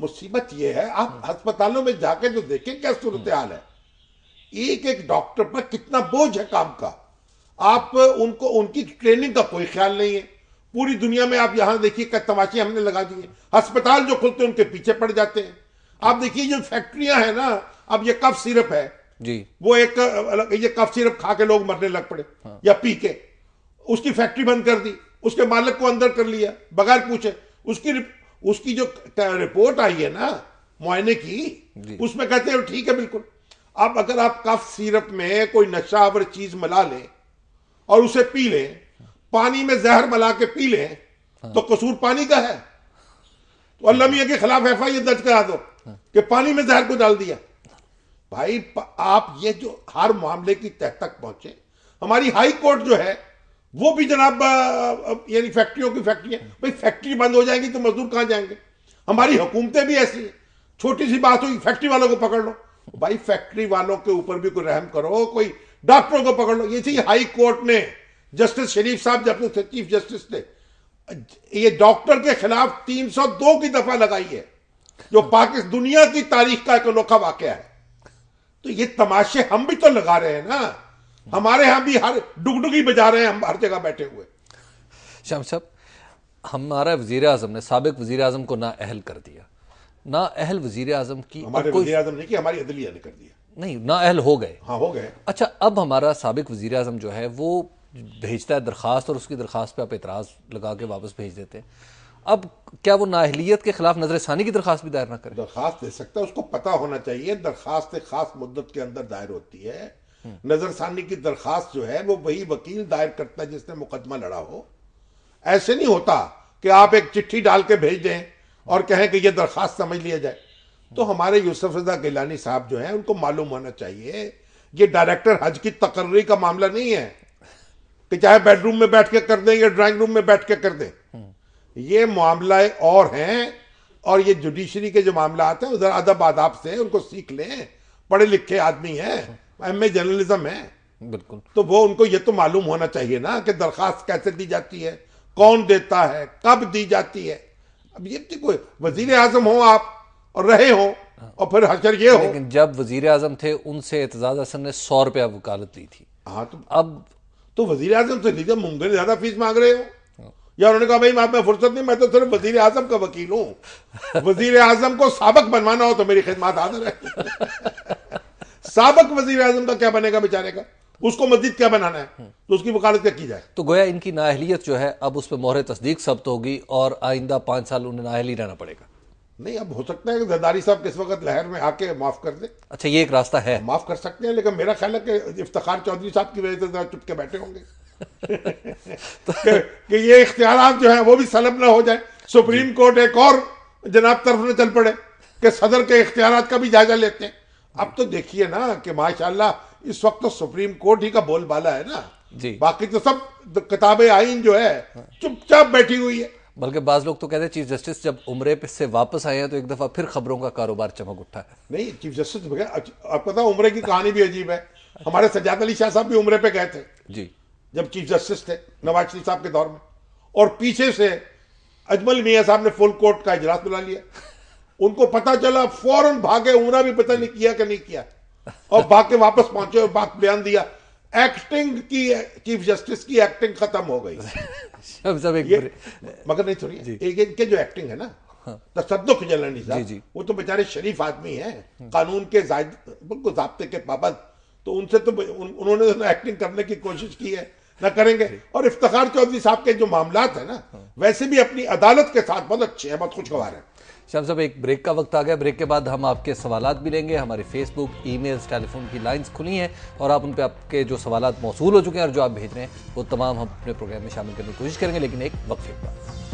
Speaker 2: मुसीबत ये है आप हम्म। अस्पतालों में जाकर जो देखें क्या सूरत हाल है एक एक डॉक्टर पर कितना बोझ है काम का आप उनको उनकी ट्रेनिंग का कोई ख्याल नहीं है पूरी दुनिया में आप यहां देखिए तमाचे हमने लगा दिए अस्पताल जो खुलते हैं उनके पीछे पड़ जाते हैं आप देखिए जो फैक्ट्रियां हैं ना अब ये कफ सिरप है जी वो एक ये कफ सिरप खा के लोग मरने लग पड़े हाँ। या पी के उसकी फैक्ट्री बंद कर दी उसके मालिक को अंदर कर लिया बगैर पूछे उसकी उसकी जो रिपोर्ट आई है ना मुआयने की उसमें कहते हैं ठीक है बिल्कुल अब अगर आप कफ सिरप में कोई नशावर चीज मिला लें और उसे पी लें पानी में जहर मिला के पी लें हाँ। तो कसूर पानी का है तो अलमिया के खिलाफ एफ आई दर्ज करा दो हाँ। कि पानी में जहर को डाल दिया भाई आप ये जो हर मामले की तह तक पहुंचे हमारी हाई कोर्ट जो है वो भी जनाब यानी फैक्ट्रियों की है भाई फैक्ट्री बंद हो जाएगी तो मजदूर कहां जाएंगे हमारी हुकूमतें भी ऐसी हैं छोटी सी बात होगी फैक्ट्री वालों को पकड़ लो भाई फैक्ट्री वालों के ऊपर भी कोई रहम करो कोई डॉक्टरों को पकड़ लो ये चीज हाई कोर्ट ने जस्टिस शरीफ साहब जब अपने चीफ जस्टिस ने ये डॉक्टर के खिलाफ 302 की दफा लगाई है जो पाकिस्तान दुनिया की तारीख का एक अनोखा वाक्य है तो ये तमाशे हम भी तो लगा रहे हैं ना हमारे यहां भी हर डुगडुगी बजा रहे हैं हम हर जगह बैठे हुए श्याम साहब
Speaker 1: हमारा वजीर आजम ने सबक वजीर आजम को ना अहल कर दिया ना अहल वजीर आजम की हमारे वजीर
Speaker 2: अजम ने की हमारी अदलिया ने कर दिया
Speaker 1: नहीं ना अहल हो गए हाँ हो गए अच्छा अब हमारा सबक वजीर अजम जो है वो भेजता है दरख्वास्त और उसकी दरख्वास्त पे आप इतराज़ लगा के वापस भेज देते हैं अब
Speaker 2: क्या वो नाहलीत के खिलाफ नजर की दरखास्त भी दायर ना करे दरखास्त दे सकता है उसको पता होना चाहिए दरखास्त खास मुद्दत के अंदर दायर होती है हम्म। नजर षानी की दरखास्त जो है वो वही वकील दायर करता है जिसने मुकदमा लड़ा हो ऐसे नहीं होता कि आप एक चिट्ठी डाल के भेज दें और कहें कि यह दरखास्त समझ लिया जाए तो हमारे यूसुफ रजा गिलानी साहब जो हैं उनको मालूम होना चाहिए ये डायरेक्टर हज की तकर्री का मामला नहीं है कि चाहे बेडरूम में बैठ के कर दें या ड्राइंग रूम में बैठ के कर दें ये मामला और हैं और ये जुडिशरी के जो मामला हैं उधर अदब आदाब से उनको सीख लें पढ़े लिखे आदमी हैं एम ए जर्नलिज्म है बिल्कुल तो वो उनको ये तो मालूम होना चाहिए ना कि दरखास्त कैसे दी जाती है कौन देता है कब दी जाती है अब ये कोई वजीर आजम हो आप और रहे हो और फिर हशर ये हो लेकिन
Speaker 1: जब वजीर आजम थे उनसे एतजाज हसन ने सौ रुपया वकालत ली थी हाँ तो अब
Speaker 2: तो वजीर अजम से लीजिए मुमकिन ज्यादा फीस मांग रहे हो या उन्होंने कहा भाई मैं फुर्सत नहीं मैं तो सिर्फ वजीर आजम का वकील हूँ [laughs] वजीर आजम को सबक बनवाना हो तो मेरी खिदमत हाजिर है [laughs] सबक वजीर आजम का क्या बनेगा बेचारे का उसको मस्जिद क्या बनाना है तो उसकी वकालत क्या की जाए
Speaker 1: तो गोया इनकी नाहलीत जो है अब उस पर मोहर तस्दीक सब्त होगी और आइंदा पांच साल उन्हें नाहली रहना पड़ेगा
Speaker 2: नहीं अब हो सकता है कि जरदारी साहब किस वक्त लहर में आके माफ कर दे अच्छा ये एक रास्ता है माफ कर सकते हैं लेकिन मेरा ख्याल है कि इफ्तार चौधरी साहब की वजह से जरा चुपके बैठे होंगे [laughs] तो कि, कि ये इख्तियार जो है वो भी सलब ना हो जाए सुप्रीम कोर्ट एक और जनाब तरफ न चल पड़े कि सदर के इख्तियार का भी जायजा लेते हैं अब तो देखिए ना कि माशाला इस वक्त तो सुप्रीम कोर्ट ही का बोलबाला है ना जी बाकी तो सब किताबें आइन जो है हाँ। चुपचाप बैठी हुई है बल्कि बाज लोग तो कहते हैं
Speaker 1: चीफ जस्टिस जब उम्र से वापस आए हैं तो एक दफा फिर खबरों का कारोबार चमक उठा
Speaker 2: नहीं चीफ जस्टिस तो आपको पता उम्र की कहानी भी अजीब है हमारे सजाद अली शाह साहब भी उम्र पे गए थे जी जब चीफ जस्टिस थे नवाज शरीफ साहब के दौर में और पीछे से अजमल मियाँ साहब ने फुल कोर्ट का इजलास बुला लिया उनको पता चला फौरन भागे उमरा भी पता नहीं किया कि नहीं किया और भाग के वापस पहुंचे और बात बयान दिया एक्टिंग की चीफ जस्टिस की एक्टिंग खत्म हो गई [laughs] सब सब एक मगर नहीं सुनिए एक इनके जो एक्टिंग है ना तो हाँ। सद्दो साहब वो तो बेचारे शरीफ आदमी हैं कानून के बिल्कुल के पाबंद तो उनसे तो उन्होंने तो एक्टिंग करने की कोशिश की है ना करेंगे और इफ्तार चौधरी साहब के जो मामला है ना हाँ। वैसे भी अपनी अदालत के साथ बहुत अच्छे हैं बहुत खुशगवार है
Speaker 1: शाम साहब एक ब्रेक का वक्त आ गया ब्रेक के बाद हम आपके सवाल भी लेंगे हमारे फेसबुक ई मेल्स टेलीफोन की लाइन्स खुली हैं और आप उन पर आपके जो सवाल मौसू हो चुके हैं और जो आप भेज रहे हैं वो तमाम हम अपने प्रोग्राम में शामिल करने की कोशिश करेंगे लेकिन एक वक्फे के बाद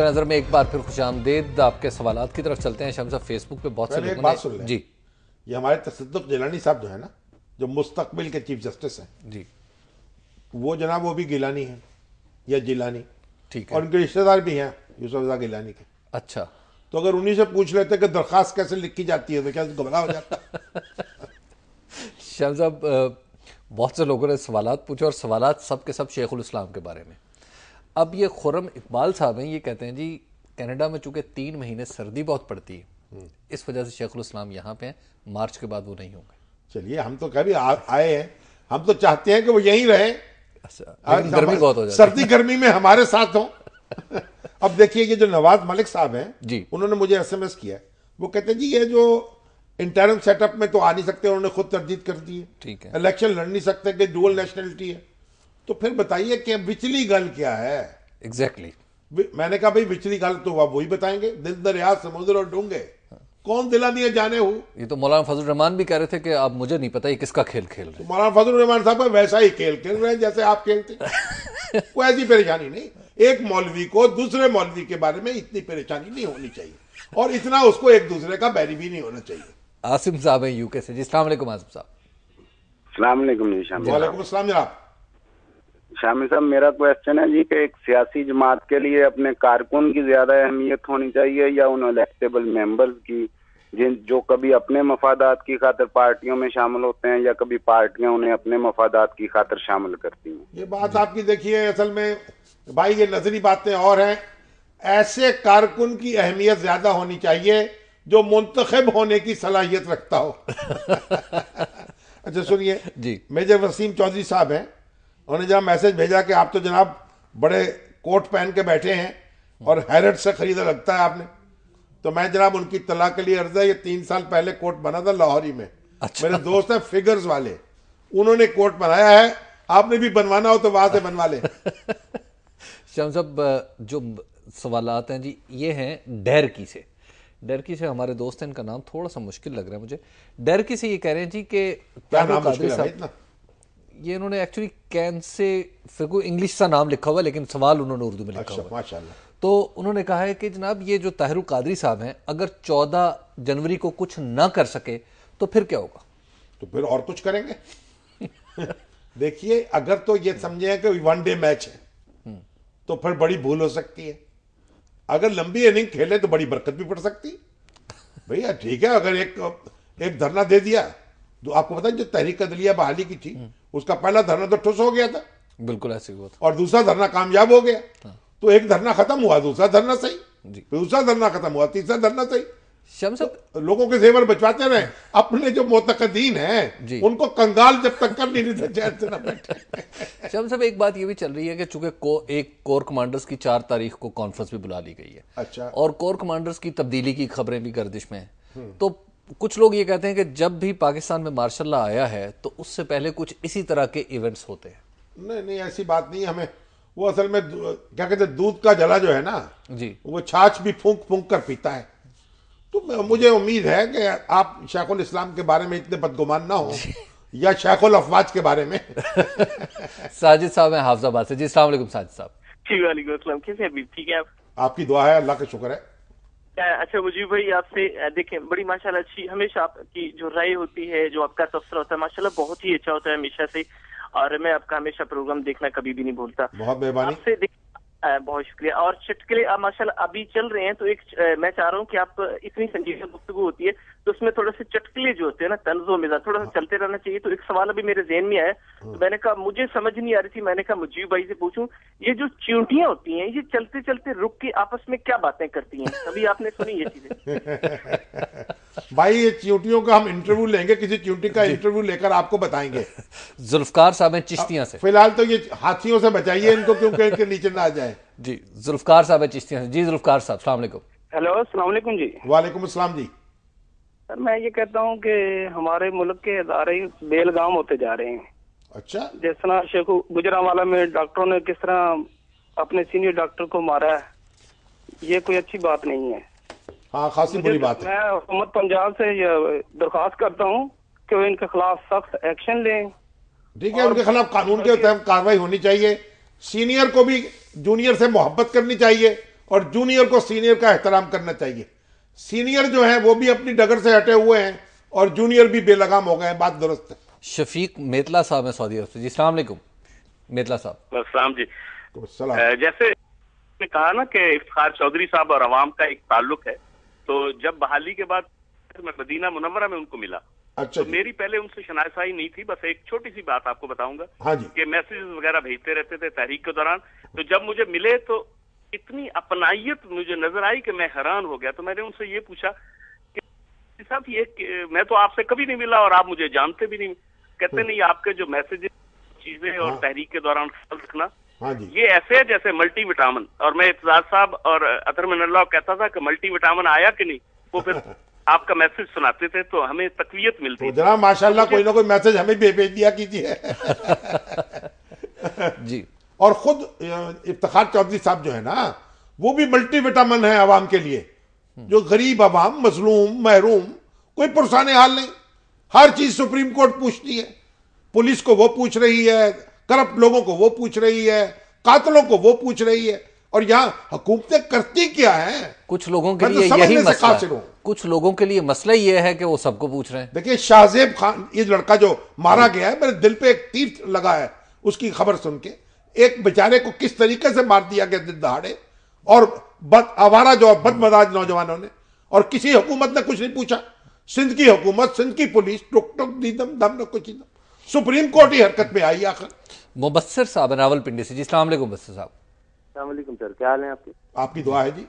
Speaker 1: नज़र में एक बार फिर खुश आमदेद आपके सवाल की तरफ चलते हैं साहब फेसबुक पे बहुत सारे लोगों ने जी
Speaker 2: ये हमारे तसद जिलानी साहब जो है ना जो मुस्तकबिल के चीफ जस्टिस हैं जी वो जनाब वो भी गिलानी है या जिलानी ठीक है और उनके रिश्तेदार भी हैं यूसुफ रजा गिलानी के अच्छा तो अगर उन्हीं से पूछ लेते कि दरख्वास्त कैसे लिखी जाती है तो क्या घबरा हो जाता [laughs]
Speaker 1: शाह साहब बहुत से लोगों ने सवाल पूछे और सवाल सब के सब शेख उम के बारे में अब ये खुरम इकबाल साहब हैं ये कहते हैं जी कनाडा में चूँकि तीन महीने सर्दी बहुत पड़ती है इस वजह से शेखुलस्लाम यहाँ
Speaker 2: पे मार्च के बाद वो नहीं होंगे चलिए हम तो कभी आए हैं हम तो चाहते हैं कि वो यहीं रहे
Speaker 1: अच्छा गर्मी बहुत हो जाती सर्दी
Speaker 2: गर्मी में हमारे साथ हो [laughs] अब देखिए ये जो नवाज मलिक साहब हैं जी उन्होंने मुझे एसएमएस किया वो कहते हैं जी ये जो इंटरनल सेटअप में तो आ नहीं सकते उन्होंने खुद तरजीद कर दी है ठीक है इलेक्शन लड़ नहीं सकते कि डुअल नेशनलिटी है तो फिर बताइए कि विचली गल क्या है
Speaker 1: एग्जैक्टली
Speaker 2: exactly. मैंने कहा भाई विचली गल तो आप वही बताएंगे दिन दरिया समुद्र और डूंगे कौन दिला दिए जाने हो
Speaker 1: ये तो मौलाना फजल रहमान भी कह रहे थे कि आप मुझे नहीं पता ये किसका खेल खेल रहे तो
Speaker 2: मौलाना फजल रहमान साहब वैसा ही खेल खेल रहे हैं जैसे आप खेलते [laughs] कोई ऐसी परेशानी नहीं एक मौलवी को दूसरे मौलवी के बारे में इतनी परेशानी नहीं होनी चाहिए और इतना उसको एक दूसरे का बैरी भी नहीं होना चाहिए
Speaker 1: आसिम साहब है यूके से जी सलाम आसिम साहब
Speaker 2: वाले जनाब शामी साहब मेरा क्वेश्चन है जी कि एक सियासी जमात के लिए अपने कारकुन की ज्यादा अहमियत होनी चाहिए या उन इलेक्टेबल मेंबर्स की जिन जो कभी अपने मफादात की खातर पार्टियों में शामिल होते हैं या कभी पार्टियां उन्हें अपने मफादात की खातर शामिल करती हैं ये बात आपकी देखिए असल में भाई ये नजरी बातें और हैं ऐसे कारकुन की अहमियत ज्यादा होनी चाहिए जो मुंतखब होने की सलाहियत रखता हो [laughs] अच्छा सुनिए जी मेजर वसीम चौधरी साहब हैं उन्होंने जहाँ मैसेज भेजा कि आप तो जनाब बड़े कोट पहन के बैठे हैं और हैरट से खरीदा लगता है आपने तो मैं जनाब उनकी तला के लिए अर्ज है ये तीन साल पहले कोट बना था लाहौरी में अच्छा। मेरे दोस्त हैं फिगर्स वाले उन्होंने कोट बनाया है आपने भी बनवाना हो तो वहां से बनवा ले [laughs]
Speaker 1: श्याम साहब जो सवाल आते हैं जी ये हैं डेरकी से डेरकी से हमारे दोस्त हैं इनका नाम थोड़ा सा मुश्किल लग रहा है मुझे डेरकी से ये कह रहे हैं जी के क्या नाम मुश्किल है ये इन्होंने एक्चुअली कैन से फिर को इंग्लिश सा नाम लिखा हुआ लेकिन सवाल उन्होंने उर्दू में लिखा अच्छा, हुआ तो उन्होंने कहा है कि जनाब ये जो ताहिर कादरी साहब हैं अगर चौदह जनवरी को कुछ ना कर
Speaker 2: सके तो फिर क्या होगा तो फिर और कुछ करेंगे देखिए अगर तो ये समझे कि वन डे मैच है तो फिर बड़ी भूल हो सकती है अगर लंबी इनिंग खेले तो बड़ी बरकत भी पड़ सकती भैया ठीक है अगर एक एक धरना दे दिया जो तो आपको पता है जो तहरीक अदलिया बहाली की थी उसका पहला धरना तो ठुस हो गया था
Speaker 1: बिल्कुल ऐसे हुआ था
Speaker 2: और दूसरा धरना कामयाब हो गया हाँ। तो एक धरना खत्म हुआ दूसरा धरना सही दूसरा धरना खत्म हुआ तीसरा धरना सही शम सब तो लोगों के जेवर बचवाते रहे अपने जो मोतकदीन हैं उनको कंगाल जब तक कर नहीं बैठे
Speaker 1: शम सब एक बात ये भी चल रही है कि चूंकि को, एक कोर कमांडर्स की चार तारीख को कॉन्फ्रेंस भी बुला ली गई है अच्छा और कोर कमांडर्स की तब्दीली की खबरें भी गर्दिश में है हम्म। तो कुछ लोग ये कहते हैं कि जब भी पाकिस्तान में मार्शल आया है तो उससे पहले कुछ इसी तरह के इवेंट्स होते
Speaker 2: हैं नहीं नहीं ऐसी बात नहीं हमें वो असल में क्या कहते हैं दूध का जला जो है ना जी वो छाछ भी फूंक फूंक कर पीता है तो मुझे उम्मीद है कि आप शेखुल इस्लाम के बारे में इतने बदगुमान ना हो या शेखुल अफवाज के बारे में [laughs] साजिद साहब हैं हाफजाबाद से जी सलाम साजिद साहब जी कैसे अभी ठीक है आप आपकी दुआ है अल्लाह का शुक्र है
Speaker 1: अच्छा मुझे भाई आपसे देखें बड़ी माशाल्लाह अच्छी हमेशा आपकी जो राय होती है जो आपका तबसरा होता है माशाल्लाह बहुत ही अच्छा होता है हमेशा से और मैं आपका हमेशा प्रोग्राम देखना कभी भी नहीं भूलता बहुत मेहरबानी आपसे बहुत शुक्रिया और चुटकले के माशा अभी चल रहे हैं तो एक मैं चाह रहा हूँ कि आप इतनी संजीदा गुफ्तु होती है तो उसमें थोड़ा से चटकले जो होते हैं ना तंजो मिजा थोड़ा सा हाँ। चलते रहना चाहिए तो एक सवाल अभी मेरे जेन में आया तो हाँ। मैंने कहा मुझे समझ नहीं आ रही थी मैंने कहा मुजीब भाई से पूछूं ये जो चिंटियां होती हैं ये चलते चलते रुक के
Speaker 2: आपस में क्या बातें करती हैं कभी [laughs] आपने सुनी ये चीजें [laughs] भाई ये च्यूटियों का हम इंटरव्यू लेंगे किसी च्यूटी का इंटरव्यू लेकर आपको बताएंगे [laughs] जुल्फकार साहब चिश्तियां से फिलहाल तो ये हाथियों से बचाइए इनको क्योंकि नीचे ना आ जाए जी जुल्फकार साहब चिश्ती जी जुल्फकार साहब सलामकुम हेलो अलैक्म जी वालेकुम असलम जी सर मैं ये कहता हूँ कि हमारे मुल्क के इदारे बेलगाम होते जा रहे हैं अच्छा जिस तरह
Speaker 1: शेख गुजरावाला में डॉक्टरों ने किस तरह अपने सीनियर डॉक्टर को मारा है
Speaker 2: ये कोई अच्छी बात नहीं है हाँ खासी बुरी बात है मैं हुकूमत पंजाब से दरख्वास्त करता हूँ कि वो इनके खिलाफ सख्त एक्शन लें ठीक है उनके खिलाफ कानून के तहत कार्रवाई होनी चाहिए सीनियर को भी जूनियर से मोहब्बत करनी चाहिए और जूनियर को सीनियर का एहतराम करना चाहिए सीनियर जो है वो भी अपनी डगर से हटे हुए हैं और जूनियर भी बेलगाम हो गए हैं बात दुरुस्त है
Speaker 1: शफीक मेतला साहब है सऊदी अरब से जी सलाम मेतला साहब
Speaker 2: सलाम जी तो जैसे ने कहा ना कि इफ्तार चौधरी साहब और अवाम का एक ताल्लुक है तो जब बहाली के बाद मैं मदीना मुनवरा में उनको मिला अच्छा तो मेरी पहले उनसे शनाशाही नहीं थी बस एक छोटी सी बात आपको बताऊंगा हाँ जी कि मैसेजेस वगैरह भेजते रहते थे तहरीक के दौरान तो जब मुझे मिले तो इतनी अपनाइत मुझे नजर आई कि मैं हैरान हो गया तो मैंने उनसे ये पूछा कि साहब ये मैं तो आपसे कभी नहीं मिला और आप मुझे जानते भी नहीं कहते हम्म। नहीं आपके जो मैसेजेस चीजें और हाँ। तहरीक के दौरान ख्याल रखना हाँ ये ऐसे है जैसे मल्टी विटामिन और मैं इतजाज साहब और अतर मिनल्ला कहता था कि मल्टी विटामिन आया कि नहीं वो फिर [laughs] आपका मैसेज सुनाते थे तो
Speaker 1: हमें तकवीत मिलती तो जनाब माशाल्लाह कोई ना
Speaker 2: कोई मैसेज हमें भी भेज दिया कीजिए [laughs] जी और खुद इफ्तार चौधरी साहब जो है ना वो भी मल्टी विटामिन है आवाम के लिए जो गरीब आवाम मजलूम महरूम कोई पुरसान हाल नहीं हर चीज सुप्रीम कोर्ट पूछती है पुलिस को वो पूछ रही है करप्ट लोगों को वो पूछ रही है कातलों को वो पूछ रही है और यहाँ हुकूमतें करती क्या है कुछ लोगों के तो लिए यही मसला है। कुछ लोगों के लिए मसला यह है कि वो सबको पूछ रहे हैं देखिए शाहजेब खान ये लड़का जो मारा गया है मेरे दिल पे एक तीर लगा है उसकी खबर सुन के एक बेचारे को किस तरीके से मार दिया गया दिन दहाड़े और बद आवारा जो बद मदाज नौजवानों ने और किसी हुकूमत ने कुछ नहीं पूछा सिंध की हुकूमत सिंध की पुलिस टुक टुक दी दम दम न कुछ सुप्रीम कोर्ट ही हरकत में आई आखिर
Speaker 1: मुबसर साहब अनावल पिंडी से जी अलैक् मुबसर साहब
Speaker 2: अलैक्म सर क्या हाल है आपके आपकी दुआ है जी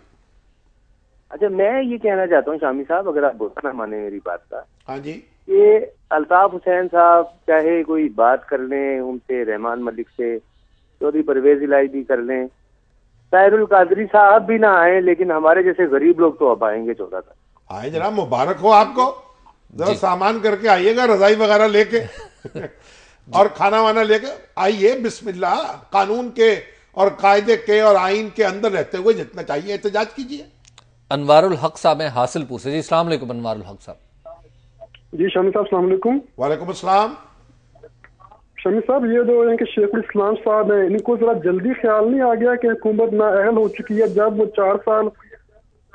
Speaker 1: अच्छा मैं ये कहना चाहता हूँ शामी साहब अगर आप बोलते ना माने मेरी बात का हाँ जी ये अल्ताफ हुसैन साहब चाहे कोई बात कर लें उनसे रहमान मलिक से चौधरी परवेज इलाई भी कर लें साहिरुल कादरी साहब भी ना
Speaker 2: आए लेकिन हमारे जैसे गरीब लोग तो अब आएंगे चौदह तक आए जनाब मुबारक हो आपको जरा सामान करके आइएगा रजाई वगैरह लेके [laughs] और खाना वाना लेके आइए बिस्मिल्लाह कानून के और कायदे के और आइन के अंदर रहते हुए जितना चाहिए एहतजाज कीजिए
Speaker 1: अनवारुल हक साहब हैं हासिल पूछे जी इस्लाम अनवारुल हक साहब
Speaker 2: जी शमी साहब सलामकुम वालेकुम अस्सलाम शमी साहब ये जो है कि
Speaker 1: शेख इस्लाम साहब हैं इनको जरा जल्दी ख्याल नहीं आ गया कि हुकूमत ना अहल हो चुकी है जब वो चार साल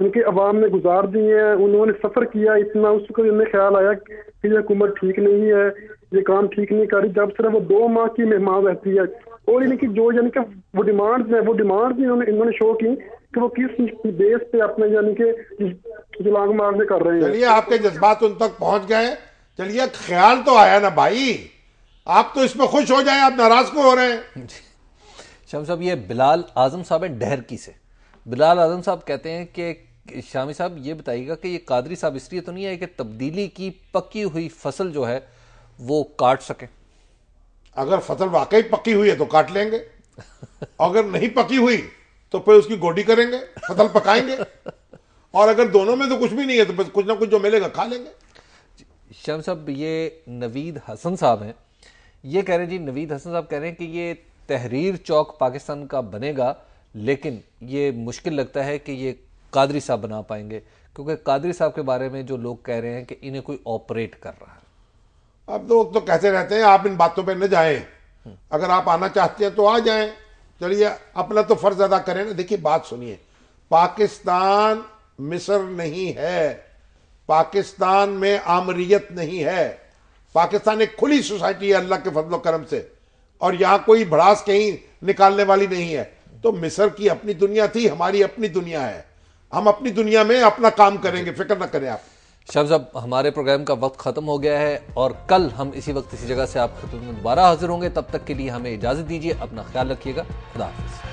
Speaker 1: उनके अवाम ने गुजार दिए हैं उन्होंने सफ़र किया इतना उसको इन्हें ख्याल आया कि ये हुकूमत ठीक नहीं है ये काम ठीक नहीं कर रही जब सिर्फ वो दो माह की मेहमान रहती है और यानी कि जो यानी कि वो डिमांड है वो डिमांड भी इन्होंने इन्होंने शो की कि वो
Speaker 2: किस बेस पे अपने यानी कि जुलांग मारने कर रहे हैं चलिए आपके जज्बात उन तक पहुंच गए चलिए ख्याल तो आया ना भाई आप तो इसमें खुश हो जाए आप नाराज क्यों हो रहे हैं [laughs] शाम साहब ये बिलाल आजम साहब है डहर की से बिलाल आजम
Speaker 1: साहब कहते हैं कि शामी साहब ये बताइएगा कि ये कादरी साहब इसलिए तो नहीं है कि तब्दीली की
Speaker 2: पकी हुई फसल जो है वो काट सके अगर फसल वाकई पकी हुई है तो काट लेंगे अगर नहीं पकी हुई तो फिर उसकी गोडी करेंगे फसल पकाएंगे और अगर दोनों में तो कुछ भी नहीं है तो कुछ ना कुछ जो मिलेगा खा लेंगे
Speaker 1: शम साहब ये नवीद हसन साहब हैं ये कह रहे हैं जी नवीद हसन साहब कह रहे हैं कि ये तहरीर चौक पाकिस्तान का बनेगा लेकिन ये मुश्किल लगता है कि ये कादरी साहब बना पाएंगे क्योंकि कादरी साहब के बारे में जो लोग कह रहे हैं कि इन्हें कोई ऑपरेट कर रहा है
Speaker 2: अब तो, तो कहते रहते हैं आप इन बातों पर न जाएं अगर आप आना चाहते हैं तो आ जाएं चलिए अपना तो फर्ज अदा करें ना देखिए बात सुनिए पाकिस्तान मिस्र नहीं है पाकिस्तान में आमरीत नहीं है पाकिस्तान एक खुली सोसाइटी है अल्लाह के फजल करम से और यहाँ कोई भड़ास कहीं निकालने वाली नहीं है तो मिस्र की अपनी दुनिया थी हमारी अपनी दुनिया है हम अपनी दुनिया में अपना काम करेंगे फिक्र ना करें आप
Speaker 1: शब्ज अब हमारे प्रोग्राम का वक्त ख़त्म हो गया है और कल हम इसी वक्त इसी जगह से आप खतुम दोबारा हाजिर होंगे तब तक के लिए हमें इजाज़त दीजिए अपना ख्याल रखिएगा खुदा हाफिज़